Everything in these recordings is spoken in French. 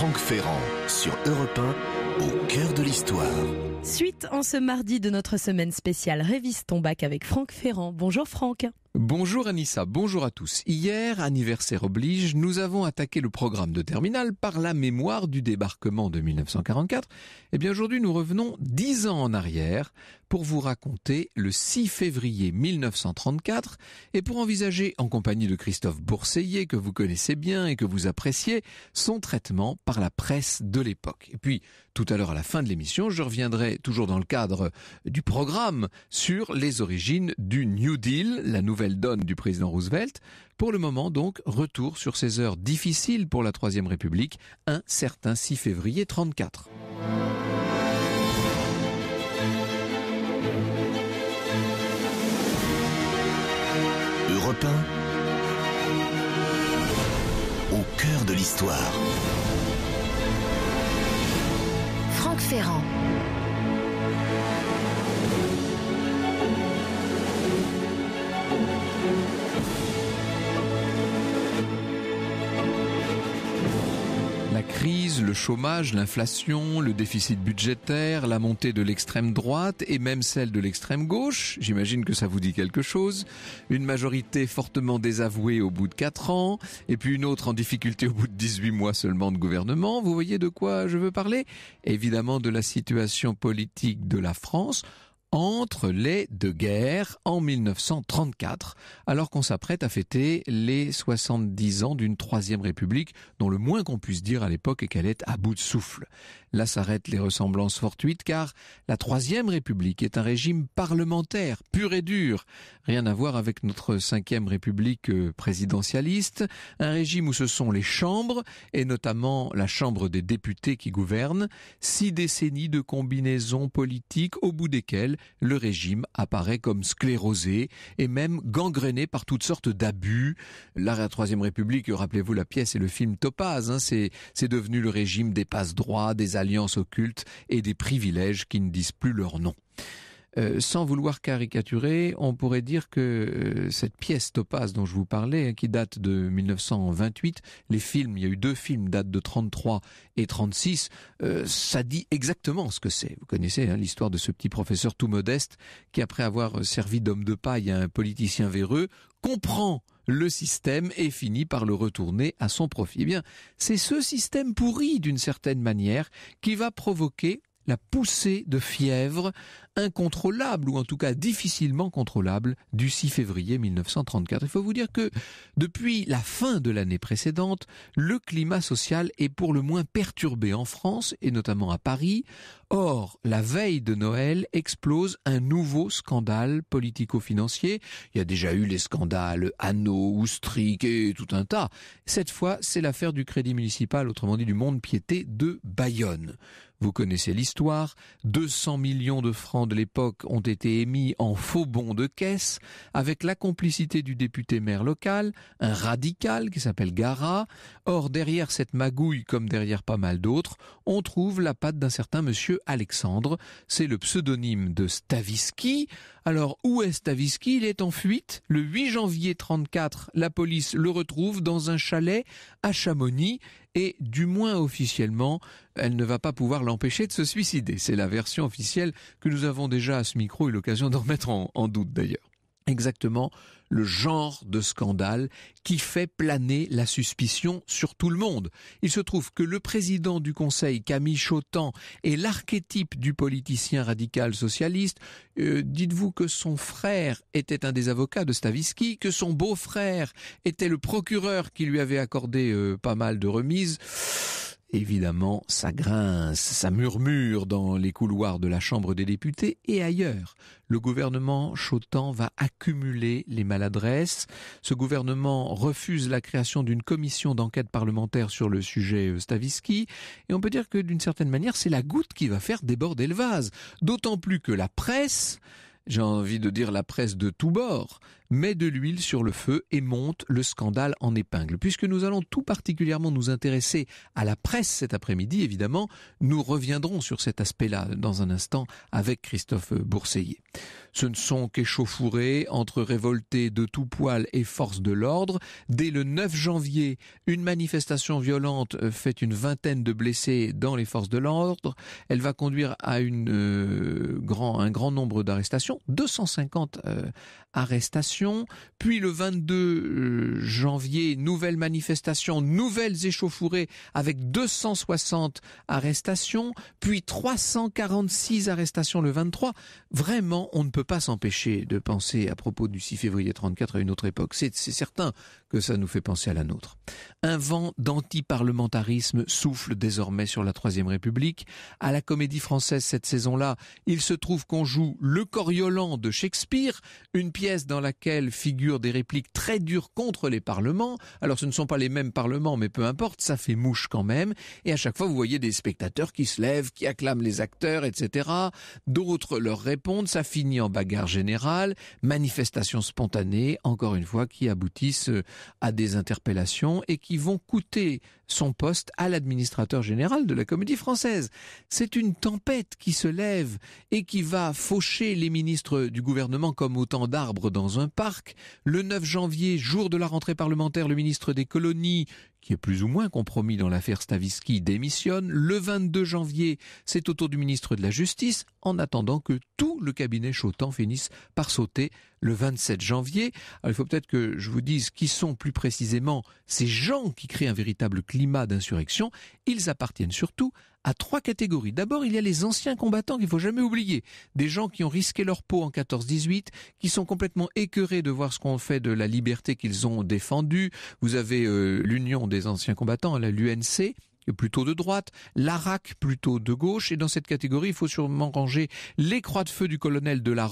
Franck Ferrand sur Europe 1, au cœur de l'histoire. Suite en ce mardi de notre semaine spéciale Révise ton bac avec Franck Ferrand. Bonjour Franck. Bonjour Anissa, bonjour à tous. Hier, anniversaire oblige, nous avons attaqué le programme de Terminal par la mémoire du débarquement de 1944. Eh bien aujourd'hui, nous revenons dix ans en arrière pour vous raconter le 6 février 1934 et pour envisager, en compagnie de Christophe Bourseillet, que vous connaissez bien et que vous appréciez, son traitement par la presse de l'époque. Et puis, tout à l'heure à la fin de l'émission, je reviendrai toujours dans le cadre du programme sur les origines du New Deal, la nouvelle donne du président Roosevelt. Pour le moment donc, retour sur ces heures difficiles pour la Troisième République, un certain 6 février 34. au cœur de l'histoire. Franck Ferrand. La crise, le chômage, l'inflation, le déficit budgétaire, la montée de l'extrême droite et même celle de l'extrême gauche, j'imagine que ça vous dit quelque chose, une majorité fortement désavouée au bout de 4 ans, et puis une autre en difficulté au bout de 18 mois seulement de gouvernement, vous voyez de quoi je veux parler Évidemment de la situation politique de la France, entre les deux guerres en 1934, alors qu'on s'apprête à fêter les 70 ans d'une troisième république dont le moins qu'on puisse dire à l'époque est qu'elle est à bout de souffle. Là s'arrêtent les ressemblances fortuites car la troisième république est un régime parlementaire, pur et dur. Rien à voir avec notre cinquième république euh, présidentialiste, un régime où ce sont les chambres et notamment la chambre des députés qui gouvernent, six décennies de combinaisons politiques au bout desquelles le régime apparaît comme sclérosé et même gangréné par toutes sortes d'abus. La Troisième République, rappelez-vous la pièce et le film Topaz, hein, c'est devenu le régime des passe-droits, des alliances occultes et des privilèges qui ne disent plus leur nom. Euh, sans vouloir caricaturer, on pourrait dire que euh, cette pièce Topaz dont je vous parlais, qui date de 1928, les films, il y a eu deux films, datent de 33 et 36, euh, ça dit exactement ce que c'est. Vous connaissez hein, l'histoire de ce petit professeur tout modeste qui, après avoir servi d'homme de paille à un politicien véreux, comprend le système et finit par le retourner à son profit. Eh bien, c'est ce système pourri d'une certaine manière qui va provoquer la poussée de fièvre incontrôlable, ou en tout cas difficilement contrôlable, du 6 février 1934. Il faut vous dire que depuis la fin de l'année précédente, le climat social est pour le moins perturbé en France, et notamment à Paris. Or, la veille de Noël explose un nouveau scandale politico-financier. Il y a déjà eu les scandales Anneau, Oustrique et tout un tas. Cette fois, c'est l'affaire du crédit municipal, autrement dit du monde piété de Bayonne. Vous connaissez l'histoire. 200 millions de francs de l'époque ont été émis en faux bons de caisse avec la complicité du député maire local, un radical qui s'appelle Gara. Or, derrière cette magouille, comme derrière pas mal d'autres, on trouve la patte d'un certain monsieur Alexandre. C'est le pseudonyme de Stavisky. Alors, où est Stavisky Il est en fuite. Le 8 janvier 34, la police le retrouve dans un chalet à Chamonix et, du moins officiellement, elle ne va pas pouvoir l'empêcher de se suicider. C'est la version officielle que nous avons déjà à ce micro eu l'occasion d'en mettre en doute d'ailleurs exactement le genre de scandale qui fait planer la suspicion sur tout le monde. Il se trouve que le président du Conseil, Camille Chautan, est l'archétype du politicien radical socialiste. Euh, dites-vous que son frère était un des avocats de Stavisky, que son beau-frère était le procureur qui lui avait accordé euh, pas mal de remises. Évidemment, ça grince, ça murmure dans les couloirs de la Chambre des députés et ailleurs. Le gouvernement Chotan va accumuler les maladresses. Ce gouvernement refuse la création d'une commission d'enquête parlementaire sur le sujet euh, Stavisky. Et on peut dire que d'une certaine manière, c'est la goutte qui va faire déborder le vase. D'autant plus que la presse j'ai envie de dire la presse de tous bords, met de l'huile sur le feu et monte le scandale en épingle. Puisque nous allons tout particulièrement nous intéresser à la presse cet après-midi, évidemment, nous reviendrons sur cet aspect-là dans un instant avec Christophe Bourseiller. Ce ne sont qu'échauffourés entre révoltés de tout poil et forces de l'ordre. Dès le 9 janvier, une manifestation violente fait une vingtaine de blessés dans les forces de l'ordre. Elle va conduire à une, euh, grand, un grand nombre d'arrestations, 250 euh, arrestations puis le 22 euh, janvier, nouvelle manifestation, nouvelles échauffourées avec 260 arrestations, puis 346 arrestations le 23. Vraiment, on ne peut pas s'empêcher de penser à propos du 6 février 34 à une autre époque. C'est certain que ça nous fait penser à la nôtre. Un vent d'antiparlementarisme souffle désormais sur la Troisième République. À la comédie française cette saison-là, il se trouve qu'on joue Le Coriolan de Shakespeare, une pièce dans laquelle figurent des répliques très dures contre les parlements. Alors ce ne sont pas les mêmes parlements, mais peu importe, ça fait mouche quand même. Et à chaque fois, vous voyez des spectateurs qui se lèvent, qui acclament les acteurs, etc. D'autres leur répondent, ça finit en bagarre générale, manifestations spontanées, encore une fois, qui aboutissent euh, à des interpellations et qui vont coûter son poste à l'administrateur général de la comédie française. C'est une tempête qui se lève et qui va faucher les ministres du gouvernement comme autant d'arbres dans un parc. Le 9 janvier, jour de la rentrée parlementaire, le ministre des colonies qui est plus ou moins compromis dans l'affaire Stavisky, démissionne. Le 22 janvier, c'est autour du ministre de la Justice, en attendant que tout le cabinet Chotan finisse par sauter le 27 janvier. il faut peut-être que je vous dise qui sont plus précisément ces gens qui créent un véritable climat d'insurrection. Ils appartiennent surtout à trois catégories. D'abord, il y a les anciens combattants qu'il faut jamais oublier. Des gens qui ont risqué leur peau en 14-18, qui sont complètement écœurés de voir ce qu'on fait de la liberté qu'ils ont défendue. Vous avez euh, l'Union des anciens combattants, l'UNC, plutôt de droite, l'ARAC plutôt de gauche, et dans cette catégorie, il faut sûrement ranger les Croix de Feu du colonel de la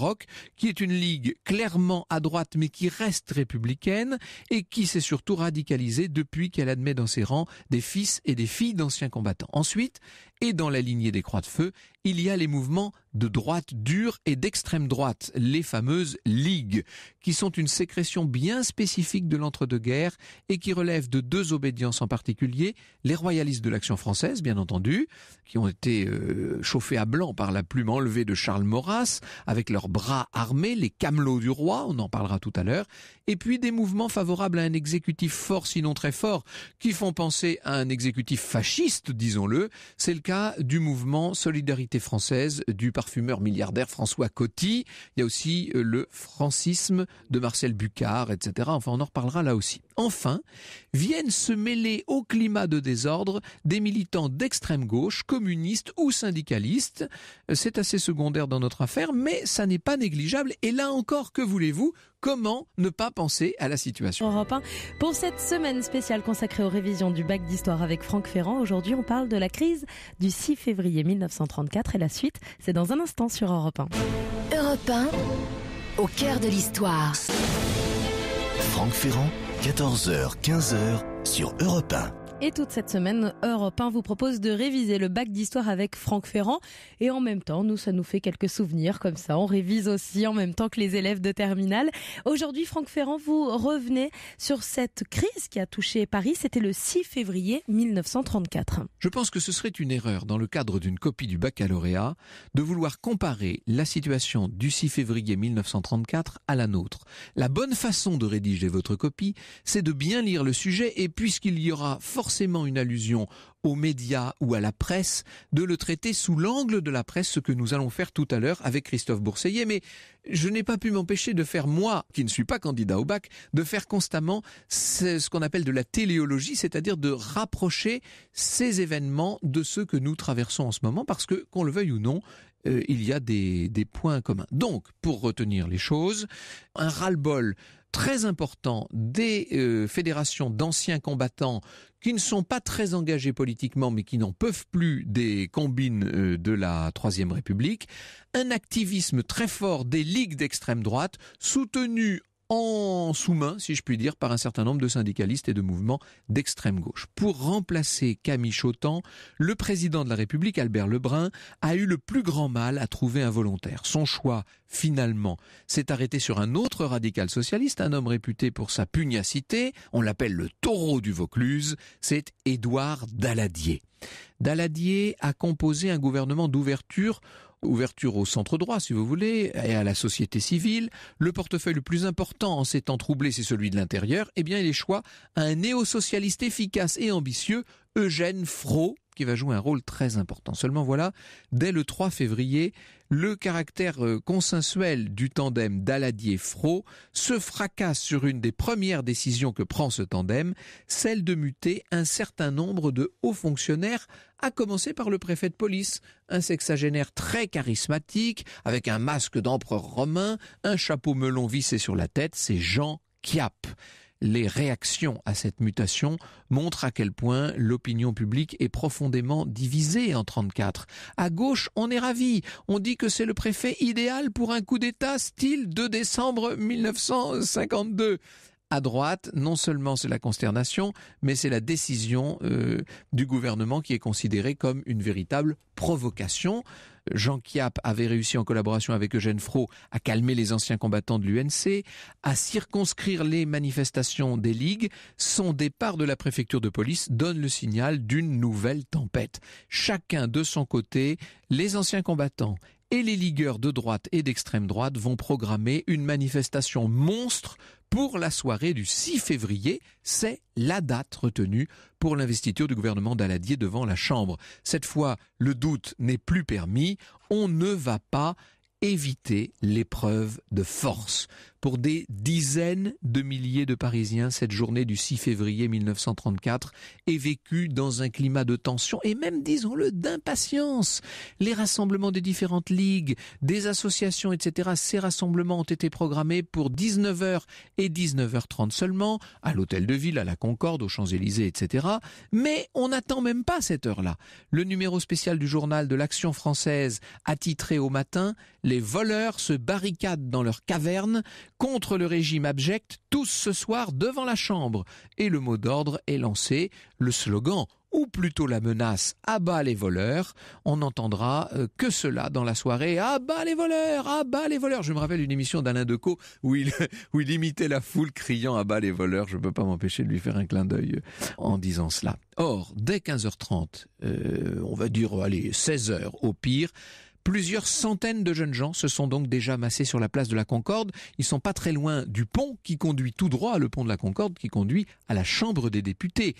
qui est une ligue clairement à droite mais qui reste républicaine, et qui s'est surtout radicalisée depuis qu'elle admet dans ses rangs des fils et des filles d'anciens combattants. Ensuite, et dans la lignée des croix de feu, il y a les mouvements de droite dure et d'extrême droite, les fameuses ligues, qui sont une sécrétion bien spécifique de l'entre-deux-guerres et qui relèvent de deux obédiences en particulier, les royalistes de l'action française, bien entendu, qui ont été euh, chauffés à blanc par la plume enlevée de Charles Maurras, avec leurs bras armés, les camelots du roi, on en parlera tout à l'heure, et puis des mouvements favorables à un exécutif fort, sinon très fort, qui font penser à un exécutif fasciste, disons-le, c'est le du mouvement Solidarité française du parfumeur milliardaire François Coty. Il y a aussi euh, le francisme de Marcel Bucard, etc. Enfin, on en reparlera là aussi. Enfin, viennent se mêler au climat de désordre des militants d'extrême gauche, communistes ou syndicalistes. Euh, c'est assez secondaire dans notre affaire, mais ça n'est pas négligeable. Et là encore, que voulez-vous Comment ne pas penser à la situation Pour cette semaine spéciale consacrée aux révisions du bac d'histoire avec Franck Ferrand, aujourd'hui on parle de la crise du 6 février 1934 et la suite, c'est dans un instant sur Europe 1. Europe 1, au cœur de l'histoire. Franck Ferrand, 14h, 15h sur Europe 1. Et toute cette semaine, Europe 1 vous propose de réviser le bac d'histoire avec Franck Ferrand. Et en même temps, nous, ça nous fait quelques souvenirs comme ça. On révise aussi en même temps que les élèves de terminale. Aujourd'hui, Franck Ferrand, vous revenez sur cette crise qui a touché Paris. C'était le 6 février 1934. Je pense que ce serait une erreur dans le cadre d'une copie du baccalauréat de vouloir comparer la situation du 6 février 1934 à la nôtre. La bonne façon de rédiger votre copie, c'est de bien lire le sujet et puisqu'il y aura forcément forcément une allusion aux médias ou à la presse, de le traiter sous l'angle de la presse, ce que nous allons faire tout à l'heure avec Christophe Bourseillet. Mais je n'ai pas pu m'empêcher de faire, moi, qui ne suis pas candidat au bac, de faire constamment ce qu'on appelle de la téléologie, c'est-à-dire de rapprocher ces événements de ceux que nous traversons en ce moment, parce que, qu'on le veuille ou non, euh, il y a des, des points communs. Donc, pour retenir les choses, un ras-le-bol très important des euh, fédérations d'anciens combattants qui ne sont pas très engagés politiquement mais qui n'en peuvent plus des combines euh, de la Troisième République, un activisme très fort des ligues d'extrême droite soutenues en sous-main, si je puis dire, par un certain nombre de syndicalistes et de mouvements d'extrême gauche. Pour remplacer Camille Chautan, le président de la République, Albert Lebrun, a eu le plus grand mal à trouver un volontaire. Son choix, finalement, s'est arrêté sur un autre radical socialiste, un homme réputé pour sa pugnacité, on l'appelle le taureau du Vaucluse, c'est Édouard Daladier. Daladier a composé un gouvernement d'ouverture ouverture au centre droit, si vous voulez, et à la société civile. Le portefeuille le plus important en ces temps troublés, c'est celui de l'intérieur. Eh bien, il choix à un néo-socialiste efficace et ambitieux, Eugène Fro, qui va jouer un rôle très important. Seulement voilà, dès le 3 février, le caractère euh, consensuel du tandem d'Aladier-Fro se fracasse sur une des premières décisions que prend ce tandem, celle de muter un certain nombre de hauts fonctionnaires, à commencer par le préfet de police, un sexagénaire très charismatique, avec un masque d'empereur romain, un chapeau melon vissé sur la tête, c'est Jean Chiappe. Les réactions à cette mutation montrent à quel point l'opinion publique est profondément divisée en 34. À gauche, on est ravi. On dit que c'est le préfet idéal pour un coup d'État style 2 décembre 1952 à droite, non seulement c'est la consternation, mais c'est la décision euh, du gouvernement qui est considérée comme une véritable provocation. Jean Kiap avait réussi en collaboration avec Eugène Fro à calmer les anciens combattants de l'UNC, à circonscrire les manifestations des ligues, son départ de la préfecture de police donne le signal d'une nouvelle tempête. Chacun de son côté, les anciens combattants, et les ligueurs de droite et d'extrême droite vont programmer une manifestation monstre pour la soirée du 6 février. C'est la date retenue pour l'investiture du gouvernement d'Aladier devant la Chambre. Cette fois, le doute n'est plus permis. On ne va pas éviter l'épreuve de force pour des dizaines de milliers de Parisiens cette journée du 6 février 1934 est vécue dans un climat de tension et même, disons-le, d'impatience. Les rassemblements des différentes ligues, des associations, etc., ces rassemblements ont été programmés pour 19h et 19h30 seulement, à l'hôtel de ville, à la Concorde, aux Champs-Élysées, etc. Mais on n'attend même pas cette heure-là. Le numéro spécial du journal de l'Action française, attitré au matin, les voleurs se barricadent dans leurs cavernes contre le régime abject, tous ce soir devant la Chambre. Et le mot d'ordre est lancé, le slogan ou plutôt la menace abat les voleurs. On n'entendra euh, que cela dans la soirée abat les voleurs, abat les voleurs. Je me rappelle une émission d'Alain Decaux où il, où il imitait la foule criant abat les voleurs. Je ne peux pas m'empêcher de lui faire un clin d'œil euh, en disant cela. Or, dès 15h30, euh, on va dire allez 16h au pire, Plusieurs centaines de jeunes gens se sont donc déjà massés sur la place de la Concorde. Ils sont pas très loin du pont qui conduit tout droit, le pont de la Concorde qui conduit à la Chambre des députés.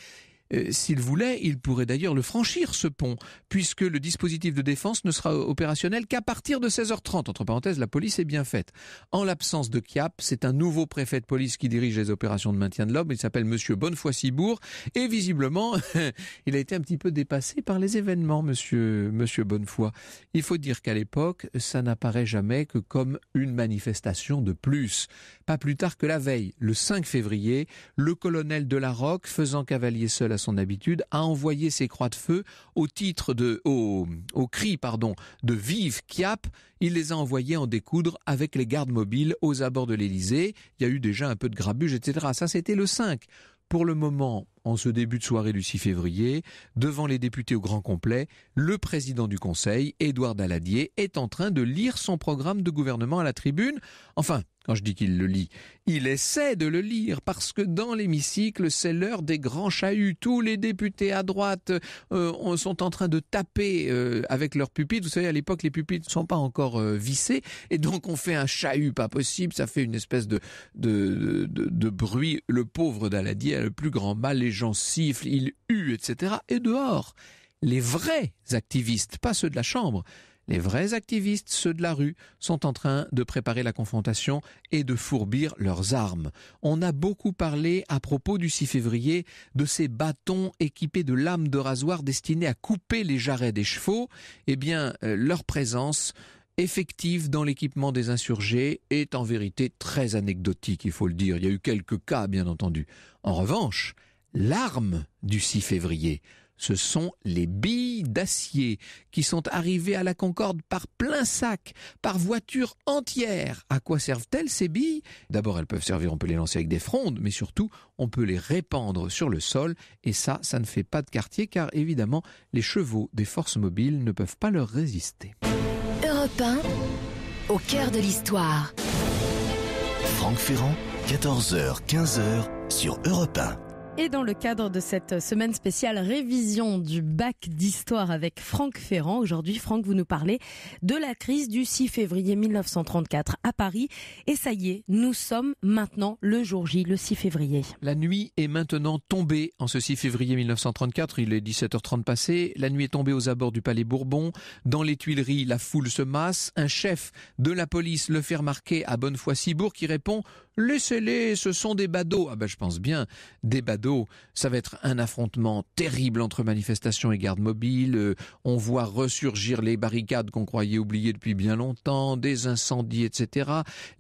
Euh, s'il voulait, il pourrait d'ailleurs le franchir, ce pont, puisque le dispositif de défense ne sera opérationnel qu'à partir de 16h30. Entre parenthèses, la police est bien faite. En l'absence de Kiap, c'est un nouveau préfet de police qui dirige les opérations de maintien de l'homme. Il s'appelle Monsieur Bonnefoy-Cibourg. Et visiblement, il a été un petit peu dépassé par les événements, Monsieur, Monsieur Bonnefoy. Il faut dire qu'à l'époque, ça n'apparaît jamais que comme une manifestation de plus. Pas plus tard que la veille, le 5 février, le colonel Delaroque, faisant cavalier seul à son habitude, a envoyé ses croix de feu au titre de, au, au cri, pardon, de vive Kiap. Il les a envoyés en découdre avec les gardes mobiles aux abords de l'Élysée. Il y a eu déjà un peu de grabuge, etc. Ça, c'était le 5. Pour le moment, en ce début de soirée du 6 février, devant les députés au grand complet, le président du Conseil, Édouard Daladier, est en train de lire son programme de gouvernement à la tribune. Enfin, quand je dis qu'il le lit. Il essaie de le lire parce que dans l'hémicycle, c'est l'heure des grands chahuts. Tous les députés à droite euh, sont en train de taper euh, avec leurs pupilles. Vous savez, à l'époque, les pupilles ne sont pas encore euh, vissées Et donc, on fait un chahut pas possible. Ça fait une espèce de, de, de, bruit. Le pauvre Daladier a le plus grand mal. Les gens sifflent, ils huent, etc. Et dehors, les vrais activistes, pas ceux de la Chambre, les vrais activistes, ceux de la rue, sont en train de préparer la confrontation et de fourbir leurs armes. On a beaucoup parlé à propos du 6 février de ces bâtons équipés de lames de rasoir destinées à couper les jarrets des chevaux. Eh bien, euh, leur présence effective dans l'équipement des insurgés est en vérité très anecdotique, il faut le dire. Il y a eu quelques cas, bien entendu. En revanche, l'arme du 6 février, ce sont les billes d'acier qui sont arrivées à la Concorde par plein sac, par voiture entière. À quoi servent-elles ces billes D'abord, elles peuvent servir, on peut les lancer avec des frondes, mais surtout, on peut les répandre sur le sol, et ça, ça ne fait pas de quartier, car évidemment, les chevaux des forces mobiles ne peuvent pas leur résister. Europe au cœur de l'histoire. Franck Ferrand, 14h, 15h, sur Europe et dans le cadre de cette semaine spéciale révision du bac d'histoire avec Franck Ferrand, aujourd'hui Franck, vous nous parlez de la crise du 6 février 1934 à Paris. Et ça y est, nous sommes maintenant le jour J, le 6 février. La nuit est maintenant tombée en ce 6 février 1934, il est 17h30 passé, la nuit est tombée aux abords du Palais Bourbon, dans les Tuileries la foule se masse, un chef de la police le fait remarquer à Bonnefoy-Cibourg qui répond ⁇ Laissez-les, ce sont des badauds. Ah ben je pense bien, des badauds. Ça va être un affrontement terrible entre manifestations et gardes mobiles. Euh, on voit ressurgir les barricades qu'on croyait oubliées depuis bien longtemps, des incendies, etc.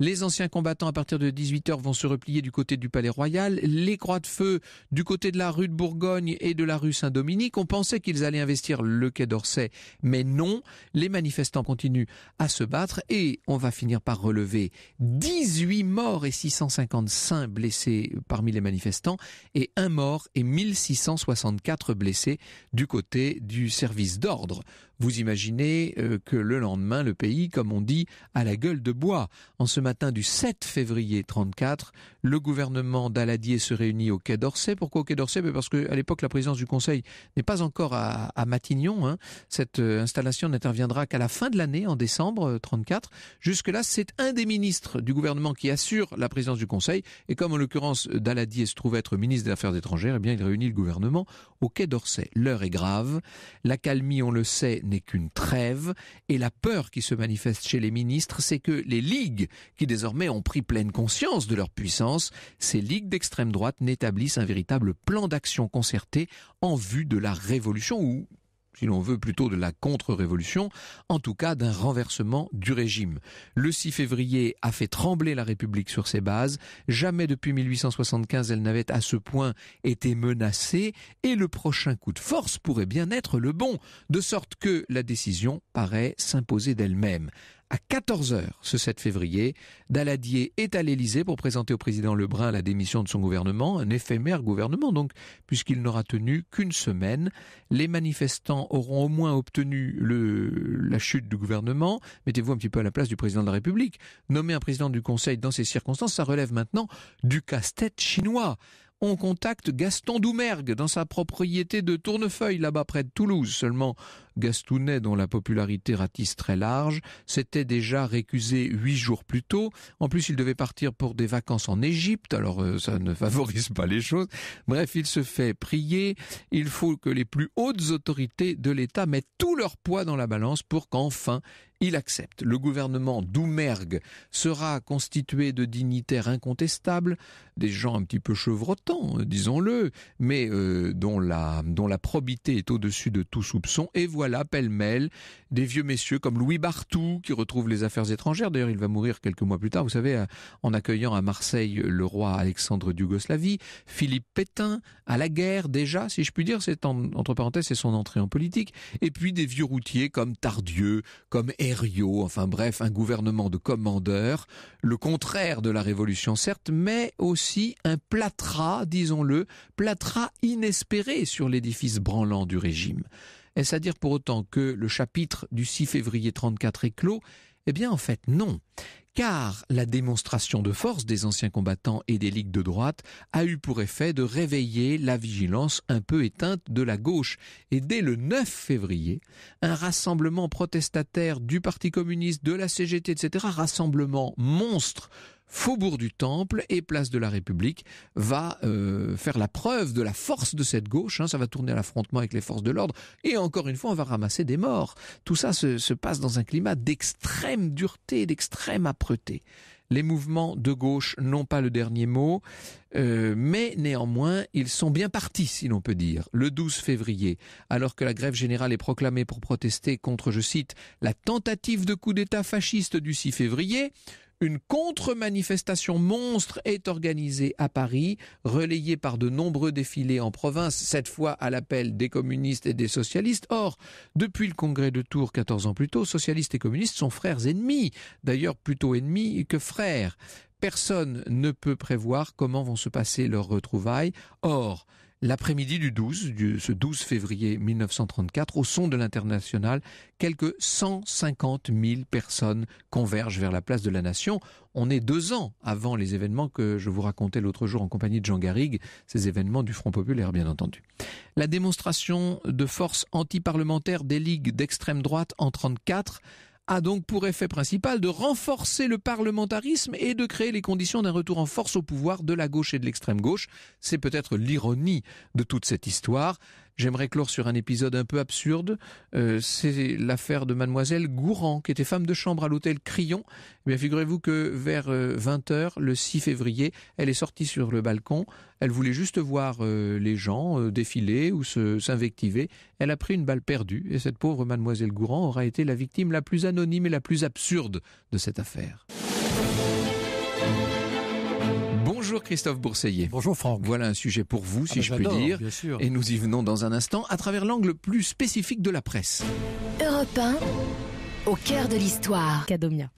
Les anciens combattants à partir de 18h vont se replier du côté du Palais Royal. Les croix de feu du côté de la rue de Bourgogne et de la rue Saint-Dominique. On pensait qu'ils allaient investir le quai d'Orsay, mais non. Les manifestants continuent à se battre et on va finir par relever 18 morts et 6 655 blessés parmi les manifestants et un mort et 1664 blessés du côté du service d'ordre. Vous imaginez euh, que le lendemain, le pays, comme on dit, a la gueule de bois. En ce matin du 7 février 34, le gouvernement d'Aladier se réunit au Quai d'Orsay. Pourquoi au Quai d'Orsay Parce qu'à l'époque, la présidence du Conseil n'est pas encore à, Matignon. Hein. Cette euh, installation n'interviendra qu'à la fin de l'année, en décembre 34. Euh, Jusque-là, c'est un des ministres du gouvernement qui assure la présidence présidence du Conseil. Et comme en l'occurrence Daladier se trouve être ministre des Affaires étrangères, eh bien il réunit le gouvernement au Quai d'Orsay. L'heure est grave. la calmie, on le sait, n'est qu'une trêve. Et la peur qui se manifeste chez les ministres, c'est que les ligues, qui désormais ont pris pleine conscience de leur puissance, ces ligues d'extrême droite n'établissent un véritable plan d'action concerté en vue de la révolution ou si l'on veut, plutôt de la contre-révolution, en tout cas d'un renversement du régime. Le 6 février a fait trembler la République sur ses bases, jamais depuis 1875 elle n'avait à ce point été menacée, et le prochain coup de force pourrait bien être le bon, de sorte que la décision paraît s'imposer d'elle-même. À 14h ce 7 février, Daladier est à l'Elysée pour présenter au président Lebrun la démission de son gouvernement, un éphémère gouvernement donc, puisqu'il n'aura tenu qu'une semaine. Les manifestants auront au moins obtenu la chute du gouvernement. Mettez-vous un petit peu à la place du président de la République. Nommer un président du Conseil dans ces circonstances, ça relève maintenant du casse-tête chinois on contacte Gaston Doumergue dans sa propriété de Tournefeuille, là-bas près de Toulouse. Seulement, Gastounet, dont la popularité ratisse très large, s'était déjà récusé huit jours plus tôt. En plus, il devait partir pour des vacances en Égypte, alors euh, ça ne favorise pas les choses. Bref, il se fait prier. Il faut que les plus hautes autorités de l'État mettent tout leur poids dans la balance pour qu'enfin il accepte. Le gouvernement d'Oumergue sera constitué de dignitaires incontestables, des gens un petit peu chevrotants, euh, disons-le, mais euh, dont, la, dont la probité est au-dessus de tout soupçon. Et voilà l'appel pêle-mêle des vieux messieurs comme Louis Bartou qui retrouve les affaires étrangères. D'ailleurs, il va mourir quelques mois plus tard, vous savez, euh, en accueillant à Marseille le roi Alexandre d'Yougoslavie, Philippe Pétain, à la guerre déjà, si je puis dire, c'est entre parenthèses, c'est son entrée en politique. Et puis des vieux routiers comme Tardieu, comme Herriot, enfin bref, un gouvernement de commandeurs, le contraire de la Révolution certes, mais aussi un plâtras, disons-le, plâtras inespéré sur l'édifice branlant du régime. Est-ce à dire pour autant que le chapitre du 6 février 34 est clos Eh bien en fait non, car la démonstration de force des anciens combattants et des ligues de droite a eu pour effet de réveiller la vigilance un peu éteinte de la gauche, et dès le 9 février, un rassemblement protestataire du Parti communiste, de la CGT, etc., rassemblement monstre, faubourg du Temple et place de la République, va euh, faire la preuve de la force de cette gauche. Hein. ça va tourner à l'affrontement avec les forces de l'ordre. Et encore une fois, on va ramasser des morts. Tout ça se, passe dans un climat d'extrême dureté, d'extrême âpreté. Les mouvements de gauche n'ont pas le dernier mot, euh, mais néanmoins, ils sont bien partis, si l'on peut dire. Le 12 février, alors que la grève générale est proclamée pour protester contre, je cite, la tentative de coup d'État fasciste du 6 février, une contre-manifestation monstre est organisée à Paris, relayée par de nombreux défilés en province, cette fois à l'appel des communistes et des socialistes. Or, depuis le congrès de Tours 14 ans plus tôt, socialistes et communistes sont frères ennemis, d'ailleurs plutôt ennemis que frères. Personne ne peut prévoir comment vont se passer leurs retrouvailles. Or, L'après-midi du 12, ce 12 février 1934, au son de l'international, quelques 150 000 personnes convergent vers la place de la Nation. On est deux ans avant les événements que je vous racontais l'autre jour en compagnie de Jean Garrigue, ces événements du Front Populaire, bien entendu. La démonstration de force antiparlementaire des ligues d'extrême droite en 1934 a donc pour effet principal de renforcer le parlementarisme et de créer les conditions d'un retour en force au pouvoir de la gauche et de l'extrême gauche. C'est peut-être l'ironie de toute cette histoire. J'aimerais clore sur un épisode un peu absurde. Euh, c'est l'affaire de mademoiselle Gourand, qui était femme de chambre à l'hôtel Crillon. Eh figurez-vous que vers 20h, euh, le 6 février, elle est sortie sur le balcon. Elle voulait juste voir euh, les gens défiler ou se s'invectiver. Elle a pris une balle perdue et cette pauvre mademoiselle Gourand aura été la victime la plus anonyme et la plus absurde de cette affaire. Bonjour Christophe Bourseiller. Bonjour Franck. Voilà un sujet pour vous, ah, si je puis dire. Et nous y venons dans un instant à travers l'angle plus spécifique de la presse. Europe au cœur de l'histoire. Cadomia.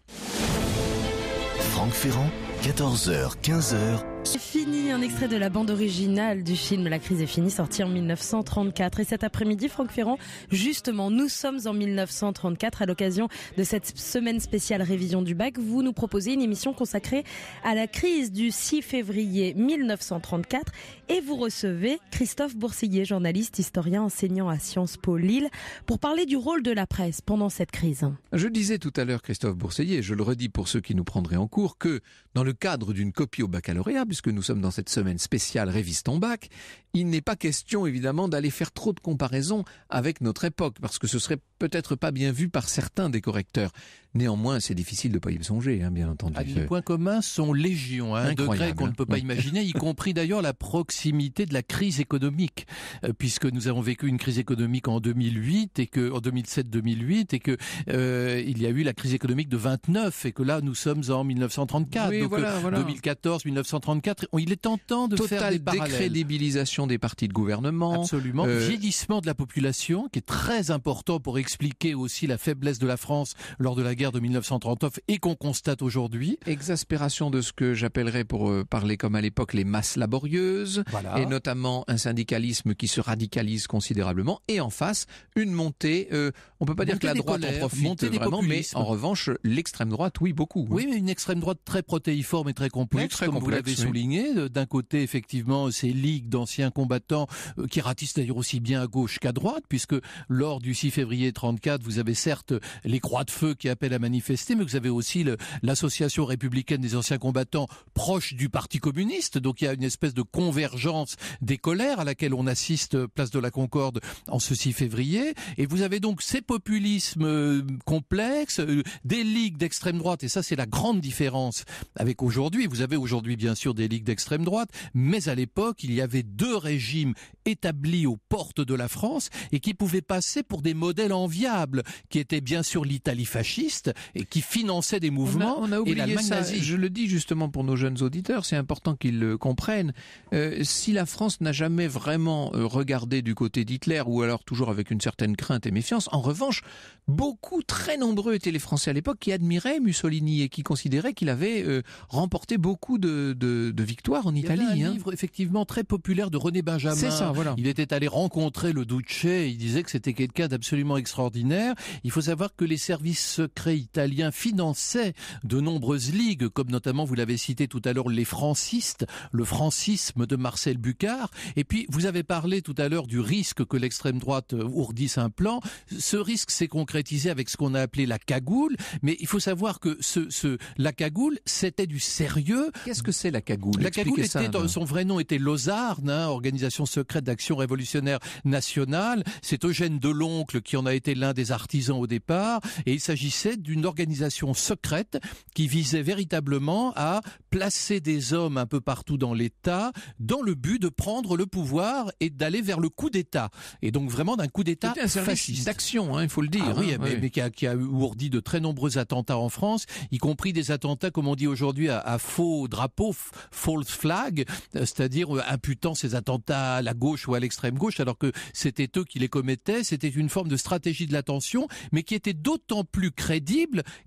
Franck Ferrand, 14h, 15h. Fini, un extrait de la bande originale du film La crise est finie, sorti en 1934. Et cet après-midi, Franck Ferrand, justement, nous sommes en 1934 à l'occasion de cette semaine spéciale révision du bac. Vous nous proposez une émission consacrée à la crise du 6 février 1934 et vous recevez Christophe Boursillier, journaliste, historien, enseignant à Sciences Po Lille, pour parler du rôle de la presse pendant cette crise. Je disais tout à l'heure, Christophe Boursillier, je le redis pour ceux qui nous prendraient en cours, que dans le cadre d'une copie au baccalauréat, puisque nous sommes dans cette semaine spéciale réviste ton bac, il n'est pas question évidemment d'aller faire trop de comparaisons avec notre époque, parce que ce serait peut-être pas bien vu par certains des correcteurs. Néanmoins, c'est difficile de pas y songer, hein, bien entendu. Ah, les points communs sont légions. hein, un degré qu'on ne peut pas hein. imaginer, y compris d'ailleurs la proximité de la crise économique, euh, puisque nous avons vécu une crise économique en 2008 et que en 2007-2008 et que euh, il y a eu la crise économique de 29 et que là nous sommes en 1934, donc voilà, 2014-1934. Euh, il est temps de faire des parallèles. décrédibilisation des partis de gouvernement, absolument, vieillissement de la population qui est très important pour expliquer aussi la faiblesse de la France lors de la guerre de 1939 et qu'on constate aujourd'hui. Exaspération de ce que j'appellerais, pour euh, parler comme à l'époque, les masses laborieuses, voilà. et notamment un syndicalisme qui se radicalise considérablement, et en face, une montée, on euh, on peut pas dire que la droite en profite mais en revanche, l'extrême droite, oui, beaucoup. Oui, mais une extrême droite très protéiforme et très complexe, comme vous l'avez souligné. Euh, d'un côté, effectivement, ces ligues d'anciens combattants qui ratissent d'ailleurs aussi bien à gauche qu'à droite, puisque lors du 6 février 34, vous avez certes les croix de feu qui appellent la à manifester, mais vous avez aussi l'association républicaine des anciens combattants proche du Parti communiste. Donc il y a une espèce de convergence des colères à laquelle on assiste euh, place de la Concorde en ce 6 février. Et vous avez donc ces populismes euh, complexes, euh, des ligues d'extrême droite. Et ça, c'est la grande différence avec aujourd'hui. Vous avez aujourd'hui, bien sûr, des ligues d'extrême droite, mais à l'époque, il y avait deux régimes établis aux portes de la France et qui pouvaient passer pour des modèles enviables, qui étaient bien sûr l'Italie fasciste, et qui finançaient des mouvements. et la Nazie. Je le dis justement pour nos jeunes auditeurs, c'est important qu'ils le comprennent. Euh, si la France n'a jamais vraiment euh, regardé du côté d'Hitler, ou alors toujours avec une certaine crainte et méfiance, en revanche, beaucoup, très nombreux étaient les Français à l'époque qui admiraient Mussolini et qui considéraient qu'il avait euh, remporté beaucoup de, victoires en Italie. Il y a un hein. livre effectivement très populaire de René Benjamin. C'est ça, voilà. Il était allé rencontrer le Duce, il disait que c'était quelqu'un d'absolument extraordinaire. Il faut savoir que les services secrets italien finançait de nombreuses ligues, comme notamment, vous l'avez cité tout à l'heure, les francistes, le francisme de Marcel Bucard. Et puis, vous avez parlé tout à l'heure du risque que l'extrême droite ourdisse un plan. Ce risque s'est concrétisé avec ce qu'on a appelé la cagoule. Mais il faut savoir que ce, ce la cagoule, c'était du sérieux. Qu'est-ce que c'est la cagoule La cagoule, était, son vrai nom était Lozarne, hein, Organisation secrète d'action révolutionnaire nationale. C'est Eugène Deloncle qui en a été l'un des artisans au départ. Et il s'agissait d'une organisation secrète qui visait véritablement à placer des hommes un peu partout dans l'État dans le but de prendre le pouvoir et d'aller vers le coup d'État. Et donc vraiment d'un coup d'État fasciste. d'action, hein, il faut le ah dire. Hein, oui, mais, qui a, qui ourdi de très nombreux attentats en France, y compris des attentats, comme on dit aujourd'hui, à, à, faux drapeaux, false flag, euh, c'est-à-dire euh, imputant ces attentats à la gauche ou à l'extrême gauche, alors que c'était eux qui les commettaient. C'était une forme de stratégie de l'attention, mais qui était d'autant plus crédible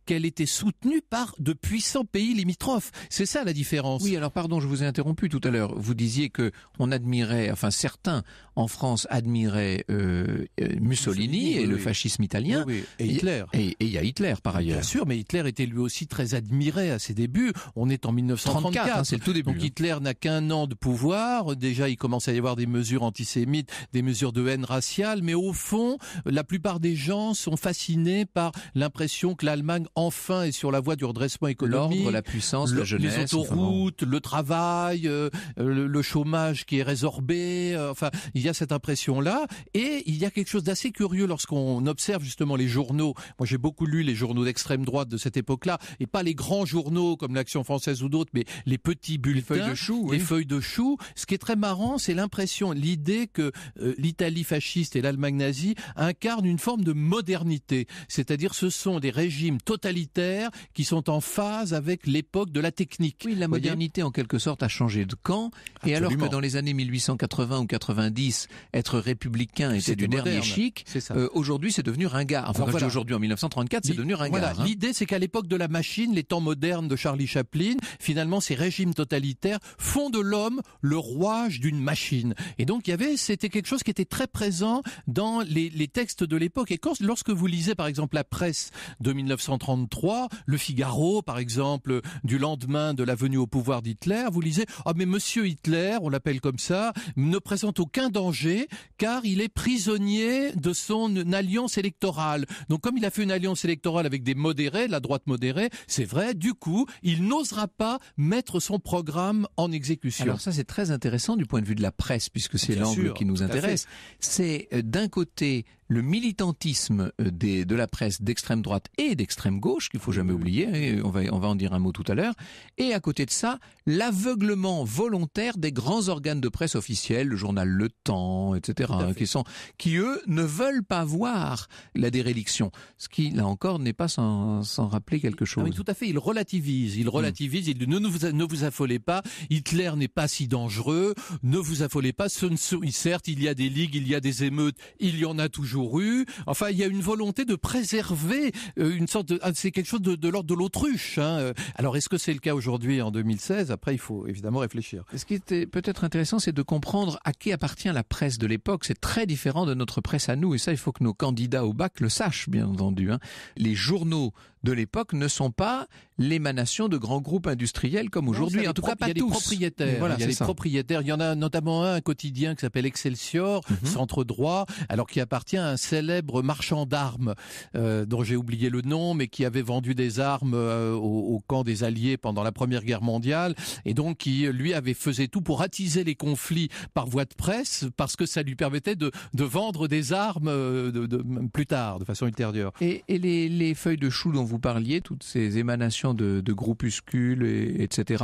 qu'elle était soutenue par de puissants pays limitrophes. C'est ça la différence. Oui, alors pardon, je vous ai interrompu tout à l'heure. Vous disiez que on admirait, enfin certains en France admiraient euh, euh, Mussolini, et le fascisme italien. et Hitler. Et il y a Hitler par ailleurs. Bien sûr, mais Hitler était lui aussi très admiré à ses débuts. On est en 1934, hein, c'est le tout début. Donc hein. Hitler n'a qu'un an de pouvoir. Déjà, il commence à y avoir des mesures antisémites, des mesures de haine raciale, mais au fond, la plupart des gens sont fascinés par l'impression que l'Allemagne enfin est sur la voie du redressement économique, l'ordre, la puissance, la jeunesse, les autoroutes, le travail, euh, le, chômage qui est résorbé. Euh, enfin, il y a cette impression là, et il y a quelque chose d'assez curieux lorsqu'on observe justement les journaux. Moi, j'ai beaucoup lu les journaux d'extrême droite de cette époque-là, et pas les grands journaux comme l'Action française ou d'autres, mais les petits bulletins, les feuilles de chou, les feuilles de choux Ce qui est très marrant, c'est l'impression, l'idée que euh, l'Italie fasciste et l'Allemagne nazie incarnent une forme de modernité, c'est-à-dire ce sont des régimes totalitaires qui sont en phase avec l'époque de la technique. Oui, la modernité en quelque sorte a changé de camp. Et alors que dans les années 1880 ou 90, être républicain était du dernier chic, euh, aujourd'hui c'est devenu ringard. Enfin, aujourd'hui en 1934, c'est devenu ringard. Voilà. Hein. L'idée c'est qu'à l'époque de la machine, les temps modernes de Charlie Chaplin, finalement ces régimes totalitaires font de l'homme le rouage d'une machine. Et donc il y avait, c'était quelque chose qui était très présent dans les, textes de l'époque. Et lorsque vous lisez par exemple la presse de 1933, Le Figaro, par exemple, du lendemain de la venue au pouvoir d'Hitler, vous lisez Ah mais Monsieur Hitler, on l'appelle comme ça, ne présente aucun danger car il est prisonnier de son alliance électorale. Donc comme il a fait une alliance électorale avec des modérés, la droite modérée, c'est vrai, du coup, il n'osera pas mettre son programme en exécution. Alors ça c'est très intéressant du point de vue de la presse puisque c'est l'angle qui nous intéresse. C'est euh, d'un côté le militantisme euh, de la presse d'extrême droite et d'extrême gauche, qu'il faut jamais mmh. oublier, on va, on va en dire un mot tout à l'heure, et à côté de ça, l'aveuglement volontaire des grands organes de presse officiels, le journal Le Temps, etc., hein, qui, sont, qui, eux, ne veulent pas voir la déréliction, ce qui, là encore, n'est pas sans, rappeler quelque ah chose. tout à fait, il relativise, il mmh. relativise, il ne, vous, ne vous affolez pas, Hitler n'est pas si dangereux, ne vous affolez pas, ce certes, il y a des ligues, il y a des émeutes, il y en a toujours eu, enfin, il y a une volonté de préserver euh, euh, une sorte ah, c'est quelque chose de, l'ordre de l'autruche. Hein. Euh, alors est-ce que c'est le cas aujourd'hui en 2016 Après, il faut évidemment réfléchir. Ce qui était peut-être intéressant, c'est de comprendre à qui appartient la presse de l'époque. C'est très différent de notre presse à nous, et ça, il faut que nos candidats au bac le sachent, bien entendu. Hein. Les journaux de l'époque ne sont pas l'émanation de grands groupes industriels comme aujourd'hui. En tout cas, pas il y a Des propriétaires. Voilà, il y a des propriétaires. Il y en a notamment un, quotidien qui s'appelle Excelsior, mhm. centre droit, alors qui appartient à un célèbre marchand d'armes euh, dont j'ai oublié le nom, mais qui avait vendu des armes euh, au, camp des Alliés pendant la Première Guerre mondiale, et donc qui lui avait faisait tout pour attiser les conflits par voie de presse, parce que ça lui permettait de, de vendre des armes euh, de, de, plus tard, de façon ultérieure. Et, et les, les feuilles de chou dont vous parliez, toutes ces émanations de, groupuscules, et, etc.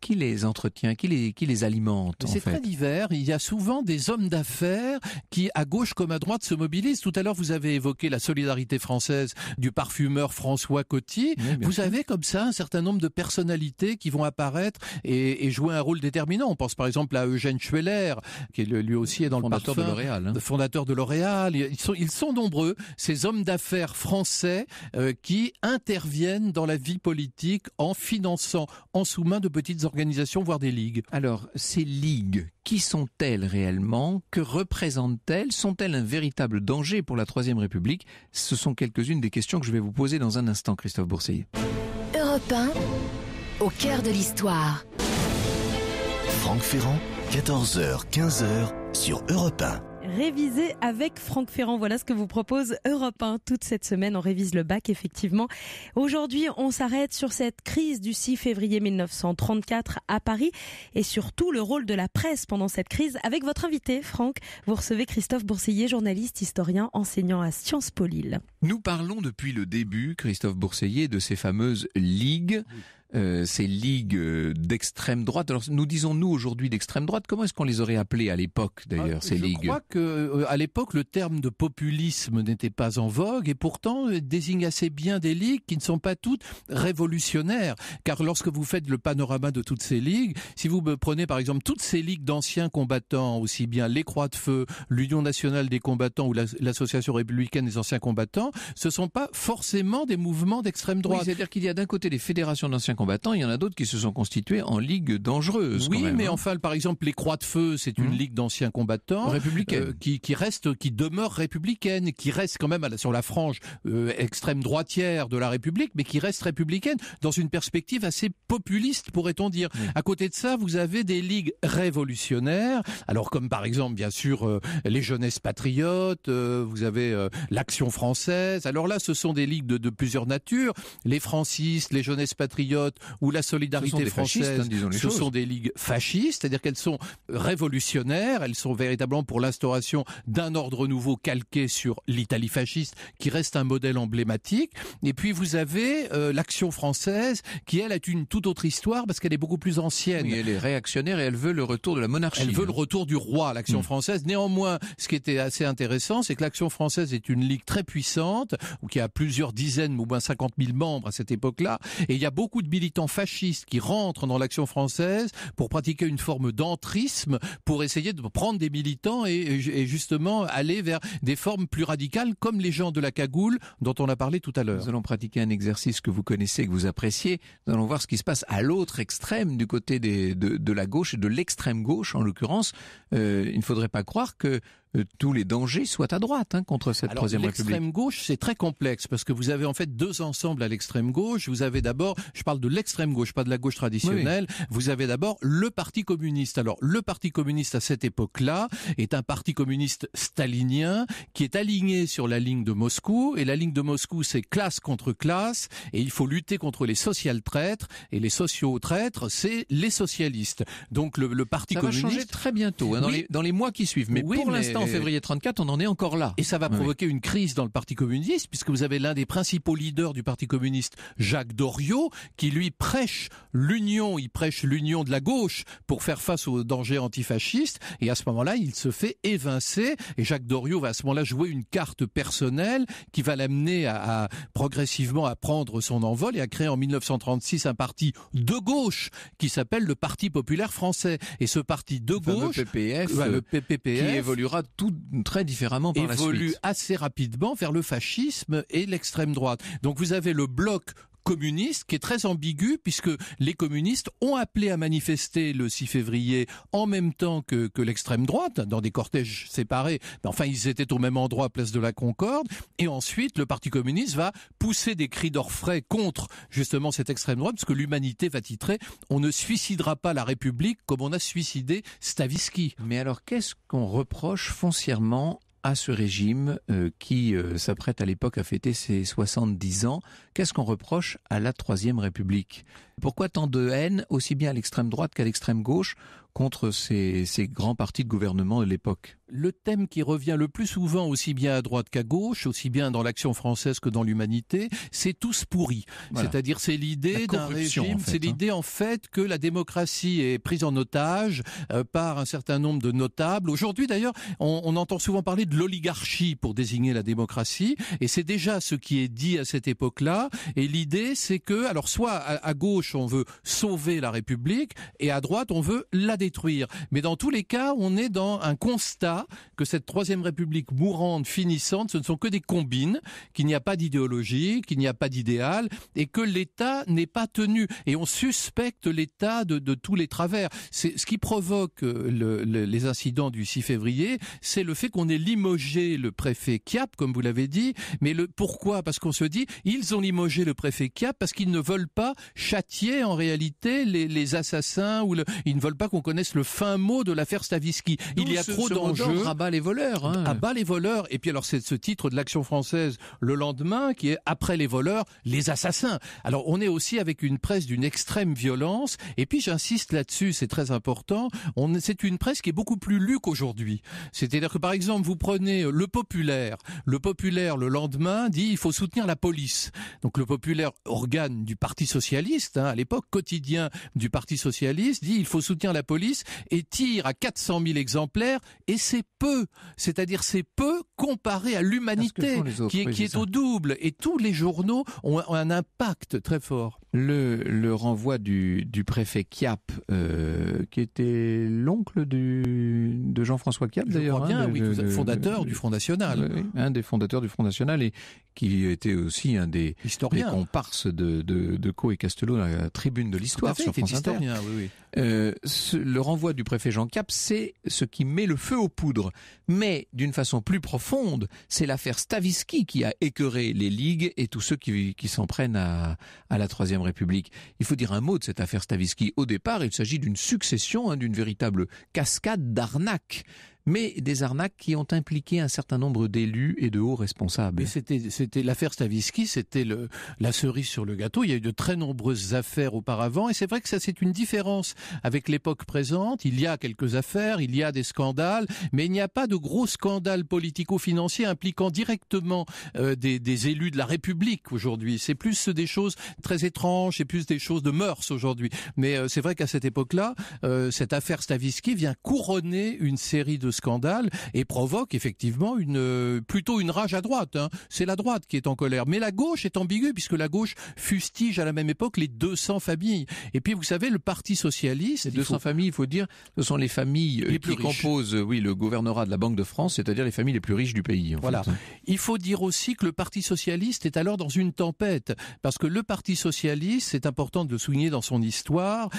Qui les entretient, qui les, qui les alimente C'est très divers. Il y a souvent des hommes d'affaires qui, à gauche comme à droite, se mobilisent. Tout à l'heure, vous avez évoqué la solidarité française du parfumeur François Coty. vous avez comme ça un certain nombre de personnalités qui vont apparaître et, jouer un rôle déterminant. On pense par exemple à Eugène Schueller, qui est lui aussi est dans le parfum, de L'Oréal, hein. fondateur de L'Oréal. Ils sont, ils sont nombreux ces hommes d'affaires français euh, qui interviennent dans la vie politique en finançant en sous-main de petites organisations, voire des ligues. Alors, ces ligues, qui sont-elles réellement Que représentent-elles Sont-elles un véritable danger pour la Troisième République Ce sont quelques-unes des questions que je vais vous poser dans un instant, Christophe Boursier. au cœur de l'histoire. Franck Ferrand, 14h, 15h sur Europe Réviser avec Franck Ferrand, voilà ce que vous propose Europe 1 toute cette semaine. On révise le bac, effectivement. Aujourd'hui, on s'arrête sur cette crise du 6 février 1934 à Paris et surtout le rôle de la presse pendant cette crise. Avec votre invité, Franck, vous recevez Christophe Bourseiller, journaliste, historien, enseignant à Sciences Po Lille. Nous parlons depuis le début, Christophe Bourseiller, de ces fameuses ligues. Euh, ces ligues euh, d'extrême droite. Alors nous disons nous aujourd'hui d'extrême droite. Comment est-ce qu'on les aurait appelées à l'époque d'ailleurs ah, ces ligues Je crois que euh, à l'époque le terme de populisme n'était pas en vogue et pourtant désigne assez bien des ligues qui ne sont pas toutes révolutionnaires. Car lorsque vous faites le panorama de toutes ces ligues, si vous prenez par exemple toutes ces ligues d'anciens combattants, aussi bien les Croix de Feu, l'Union nationale des combattants ou l'Association républicaine des anciens combattants, ce sont pas forcément des mouvements d'extrême droite. C'est-à-dire qu'il y a d'un côté les fédérations d'anciens combattants, il y en a d'autres qui se sont constitués en ligues dangereuses. Oui, mais hein. enfin, par exemple, les Croix de Feu, c'est une mmh. ligue d'anciens combattants républicaine. Euh, qui, qui reste, qui demeure républicaine, qui reste quand même sur la frange euh, extrême droitière de la République, mais qui reste républicaine dans une perspective assez populiste, pourrait-on dire. À côté de ça, vous avez des ligues révolutionnaires, alors comme par exemple, bien sûr, euh, les jeunesses patriotes, vous avez l'action française. Alors là, ce sont des ligues de, de plusieurs natures, les francistes, les jeunesses patriotes, où ou la solidarité française, hein, ce sont des, ligues fascistes, c'est-à-dire qu'elles sont révolutionnaires, elles sont véritablement pour l'instauration d'un ordre nouveau calqué sur l'Italie fasciste, qui reste un modèle emblématique. Et puis vous avez euh, l'action française, qui elle est une toute autre histoire parce qu'elle est beaucoup plus ancienne. et elle est réactionnaire et elle veut le retour de la monarchie. Elle veut le retour du roi, l'action hmm. française. Néanmoins, ce qui était assez intéressant, c'est que l'action française est une ligue très puissante, qui a plusieurs dizaines ou moins 50 000 membres à cette époque-là, et il y a beaucoup de militants fascistes qui rentrent dans l'action française pour pratiquer une forme d'entrisme, pour essayer de prendre des militants et, justement aller vers des formes plus radicales, comme les gens de la cagoule dont on a parlé tout à l'heure. Nous allons pratiquer un exercice que vous connaissez, que vous appréciez. Nous allons voir ce qui se passe à l'autre extrême, du côté de, la gauche, et de l'extrême gauche en l'occurrence. Euh, il ne faudrait pas croire que euh, tous les dangers soient à droite hein, contre cette troisième République. L'extrême gauche, c'est très complexe parce que vous avez en fait deux ensembles à l'extrême gauche. Vous avez d'abord, je parle de l'extrême gauche, pas de la gauche traditionnelle. Vous avez d'abord le Parti communiste. Alors le Parti communiste à cette époque-là est un parti communiste stalinien qui est aligné sur la ligne de Moscou et la ligne de Moscou, c'est classe contre classe et il faut lutter contre les social traîtres et les sociaux traîtres, c'est les socialistes. Donc le, le Parti Ça va changer très bientôt hein, dans, les, mois qui suivent. Mais pour l'instant en février 34, on en est encore là. Et ça va provoquer une crise dans le Parti communiste, puisque vous avez l'un des principaux leaders du Parti communiste, Jacques Doriot, qui lui prêche l'union, il prêche l'union de la gauche pour faire face aux dangers antifascistes. Et à ce moment-là, il se fait évincer. Et Jacques Doriot va à ce moment-là jouer une carte personnelle qui va l'amener à, progressivement à prendre son envol et à créer en 1936 un parti de gauche qui s'appelle le Parti populaire français. Et ce parti de gauche, le, PPF, le PPPF, qui évoluera tout très différemment par évolue la suite. assez rapidement vers le fascisme et l'extrême droite. Donc vous avez le bloc communiste qui est très ambigu puisque les communistes ont appelé à manifester le 6 février en même temps que, l'extrême droite dans des cortèges séparés. Mais enfin, ils étaient au même endroit, place de la Concorde. Et ensuite, le Parti communiste va pousser des cris d'orfraie contre justement cette extrême droite parce que l'humanité va titrer on ne suicidera pas la République comme on a suicidé Stavisky. Mais alors, qu'est-ce qu'on reproche foncièrement à ce régime euh, qui euh, s'apprête à l'époque à fêter ses 70 ans. Qu'est-ce qu'on reproche à la Troisième République Pourquoi tant de haine, aussi bien à l'extrême droite qu'à l'extrême gauche, contre ces grands partis de gouvernement de l'époque le thème qui revient le plus souvent aussi bien à droite qu'à gauche, aussi bien dans l'action française que dans l'humanité, c'est tous pourris. C'est-à-dire c'est l'idée d'un régime, c'est hein. l'idée en fait que la démocratie est prise en otage euh, par un certain nombre de notables. Aujourd'hui d'ailleurs, on, entend souvent parler de l'oligarchie pour désigner la démocratie, et c'est déjà ce qui est dit à cette époque-là. Et l'idée c'est que, alors soit à gauche on veut sauver la République, et à droite on veut la détruire. Mais dans tous les cas, on est dans un constat que cette Troisième République mourante, finissante, ce ne sont que des combines, qu'il n'y a pas d'idéologie, qu'il n'y a pas d'idéal, et que l'État n'est pas tenu. Et on suspecte l'État de, tous les travers. C'est ce qui provoque euh, les incidents du 6 février, c'est le fait qu'on ait limogé le préfet Kiap, comme vous l'avez dit. Mais le pourquoi Parce qu'on se dit ils ont limogé le préfet Kiap parce qu'ils ne veulent pas châtier en réalité les, assassins ou ils ne veulent pas qu'on connaisse le fin mot de l'affaire Stavisky. Il y a trop d'enjeux jeu. Abat les voleurs. Hein. Abat les voleurs. Et puis alors c'est ce titre de l'action française le lendemain qui est après les voleurs, les assassins. Alors on est aussi avec une presse d'une extrême violence. Et puis j'insiste là-dessus, c'est très important. On, c'est une presse qui est beaucoup plus lue qu'aujourd'hui. C'est-à-dire que par exemple vous prenez euh, le Populaire. Le Populaire le lendemain dit il faut soutenir la police. Donc le Populaire organe du Parti socialiste hein, à l'époque quotidien du Parti socialiste dit il faut soutenir la police et tire à 400 000 exemplaires et c'est c'est peu. C'est-à-dire c'est peu comparé à l'humanité qui, qui, est au double. Et tous les journaux ont, un impact très fort. Le, le renvoi du, préfet Kiap, euh, qui était l'oncle de Jean-François Kiap d'ailleurs. Je hein, oui, fondateur du Front National. un des fondateurs du Front National et qui était aussi un des, historiens comparses de, de, Co et Castelot dans la tribune de l'histoire sur France Inter. oui, oui. Euh, le renvoi du préfet Jean Cap, c'est ce qui met le feu aux poudres. Mais d'une façon plus profonde, c'est l'affaire Stavisky qui a écœuré les ligues et tous ceux qui, s'en prennent à, la Troisième République. Il faut dire un mot de cette affaire Stavisky. Au départ, il s'agit d'une succession, hein, d'une véritable cascade d'arnaques mais des arnaques qui ont impliqué un certain nombre d'élus et de hauts responsables. C'était, c'était l'affaire Stavisky, c'était le, la cerise sur le gâteau. Il y a eu de très nombreuses affaires auparavant, et c'est vrai que ça c'est une différence avec l'époque présente. Il y a quelques affaires, il y a des scandales, mais il n'y a pas de gros scandales politico-financiers impliquant directement euh, des, des élus de la République aujourd'hui. C'est plus des choses très étranges, c'est plus des choses de mœurs aujourd'hui. Mais euh, c'est vrai qu'à cette époque-là, euh, cette affaire Stavisky vient couronner une série de scandale et provoque effectivement une euh, plutôt une rage à droite. Hein. C'est la droite qui est en colère, mais la gauche est ambiguë puisque la gauche fustige à la même époque les 200 familles. Et puis vous savez, le Parti socialiste, les 200 familles, il faut dire, ce sont les familles euh, les plus qui composent, euh, oui, le gouvernorat de la Banque de France, c'est-à-dire les familles les plus riches du pays. voilà. Hein. Il faut dire aussi que le Parti socialiste est alors dans une tempête parce que le Parti socialiste, c'est important de le souligner dans son histoire.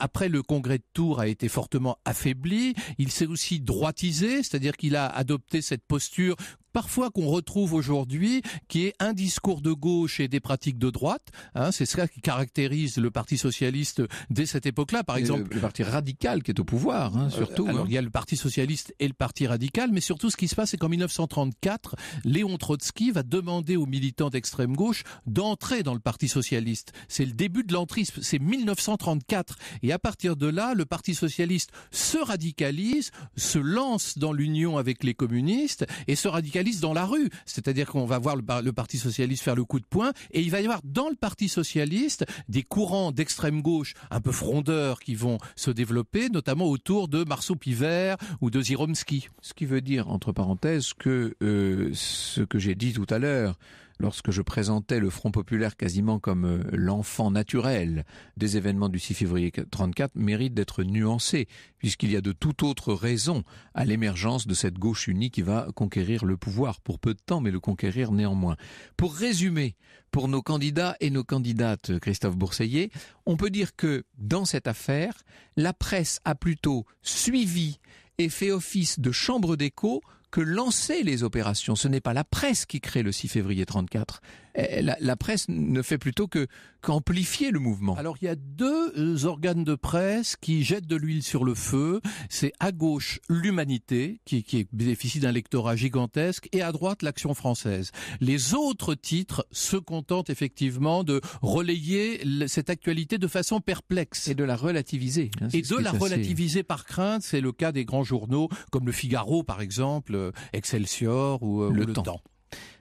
après le Congrès de Tours a été fortement affaibli. Il s'est aussi droit c'est-à-dire qu'il a adopté cette posture parfois qu'on retrouve aujourd'hui, qui est un discours de gauche et des pratiques de droite. Hein, c'est ça qui caractérise le Parti socialiste dès cette époque-là. Par exemple, le, Parti radical qui est au pouvoir, hein, euh, surtout. Hein. alors il y a le Parti socialiste et le Parti radical, mais surtout ce qui se passe, c'est qu'en 1934, Léon Trotsky va demander aux militants d'extrême gauche d'entrer dans le Parti socialiste. C'est le début de l'entrisme. C'est 1934, et à partir de là, le Parti socialiste se radicalise, se lance dans l'union avec les communistes et se radicalise dans la rue. C'est-à-dire qu'on va voir le, Parti socialiste faire le coup de poing et il va y avoir dans le Parti socialiste des courants d'extrême gauche un peu frondeurs qui vont se développer, notamment autour de Marceau Pivert ou de Ziromski. Ce qui veut dire, entre parenthèses, que euh, ce que j'ai dit tout à l'heure, lorsque je présentais le Front populaire quasiment comme euh, l'enfant naturel des événements du 6 février 34 mérite d'être nuancé, puisqu'il y a de tout autre raison à l'émergence de cette gauche unie qui va conquérir le pouvoir pour peu de temps, mais le conquérir néanmoins. Pour résumer, pour nos candidats et nos candidates, Christophe Bourseillet, on peut dire que dans cette affaire, la presse a plutôt suivi et fait office de chambre d'écho que lancer les opérations. Ce n'est pas la presse qui crée le 6 février 34, eh, eh, la, presse ne fait plutôt que qu'amplifier le mouvement. Alors il y a deux euh, organes de presse qui jettent de l'huile sur le feu. C'est à gauche l'Humanité qui, bénéficie d'un lectorat gigantesque et à droite l'Action française. Les autres titres se contentent effectivement de relayer cette actualité de façon perplexe et de la relativiser. Hein, et de la relativiser par crainte. C'est le cas des grands journaux comme Le Figaro par exemple, euh, Excelsior euh, ou, le, temps.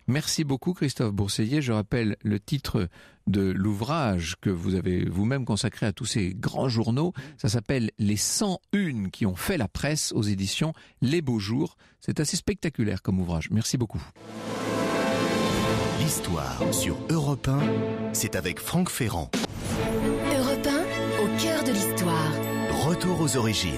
Merci beaucoup Christophe Bourseillet. Je rappelle le titre de l'ouvrage que vous avez vous-même consacré à tous ces grands journaux. Ça s'appelle Les 101 qui ont fait la presse aux éditions Les Beaux Jours. C'est assez spectaculaire comme ouvrage. Merci beaucoup. L'histoire sur Europe 1, c'est avec Franck Ferrand. Europe 1, au cœur de l'histoire. Retour aux origines.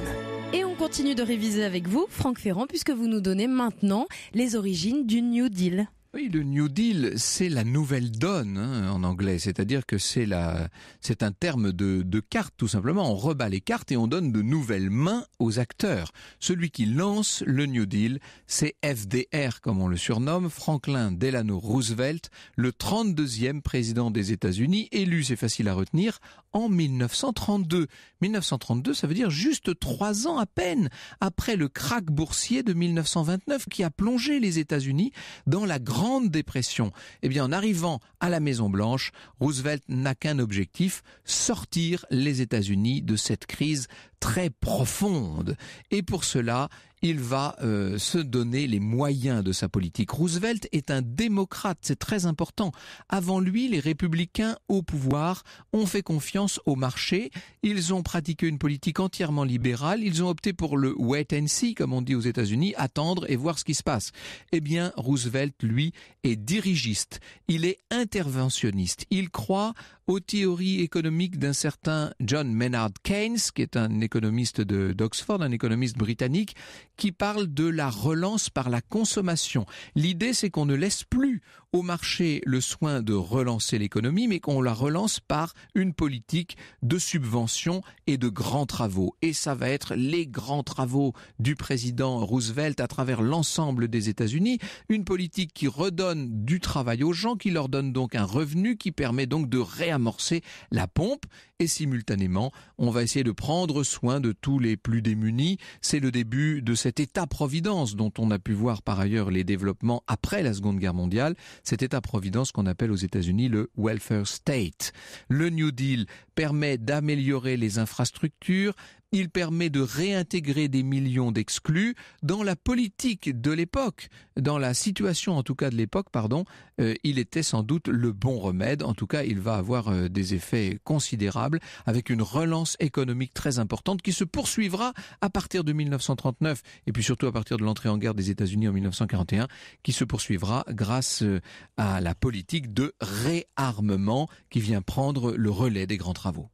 Et on continue de réviser avec vous, Franck Ferrand, puisque vous nous donnez maintenant les origines du New Deal. Oui, le New Deal, c'est la nouvelle donne hein, en anglais, c'est-à-dire que c'est la, c'est un terme de, de carte tout simplement. On rebat les cartes et on donne de nouvelles mains aux acteurs. Celui qui lance le New Deal, c'est FDR comme on le surnomme, Franklin Delano Roosevelt, le 32e président des États-Unis, élu, c'est facile à retenir, en 1932. 1932, ça veut dire juste trois ans à peine après le krach boursier de 1929 qui a plongé les États-Unis dans la Grande Dépression. Eh bien, en arrivant à la Maison Blanche, Roosevelt n'a qu'un objectif, sortir les États-Unis de cette crise très profonde. Et pour cela, il va euh, se donner les moyens de sa politique. Roosevelt est un démocrate, c'est très important. Avant lui, les républicains au pouvoir ont fait confiance au marché, ils ont pratiqué une politique entièrement libérale, ils ont opté pour le wait and see, comme on dit aux États-Unis, attendre et voir ce qui se passe. Eh bien, Roosevelt, lui, est dirigiste, il est interventionniste, il croit aux théories économiques d'un certain John Maynard Keynes, qui est un économiste d'Oxford, un économiste britannique, qui parle de la relance par la consommation. L'idée, c'est qu'on ne laisse plus au marché le soin de relancer l'économie, mais qu'on la relance par une politique de subvention et de grands travaux. Et ça va être les grands travaux du président Roosevelt à travers l'ensemble des États-Unis, une politique qui redonne du travail aux gens, qui leur donne donc un revenu, qui permet donc de réamorcer la pompe et simultanément, on va essayer de prendre soin de tous les plus démunis. C'est le début de cet État-providence dont on a pu voir par ailleurs les développements après la Seconde Guerre mondiale, cet État-providence qu'on appelle aux États-Unis le welfare state. Le New Deal permet d'améliorer les infrastructures, il permet de réintégrer des millions d'exclus dans la politique de l'époque, dans la situation en tout cas de l'époque, pardon. Euh, il était sans doute le bon remède. En tout cas, il va avoir euh, des effets considérables avec une relance économique très importante qui se poursuivra à partir de 1939 et puis surtout à partir de l'entrée en guerre des États-Unis en 1941 qui se poursuivra grâce euh, à la politique de réarmement qui vient prendre le relais des grands travaux.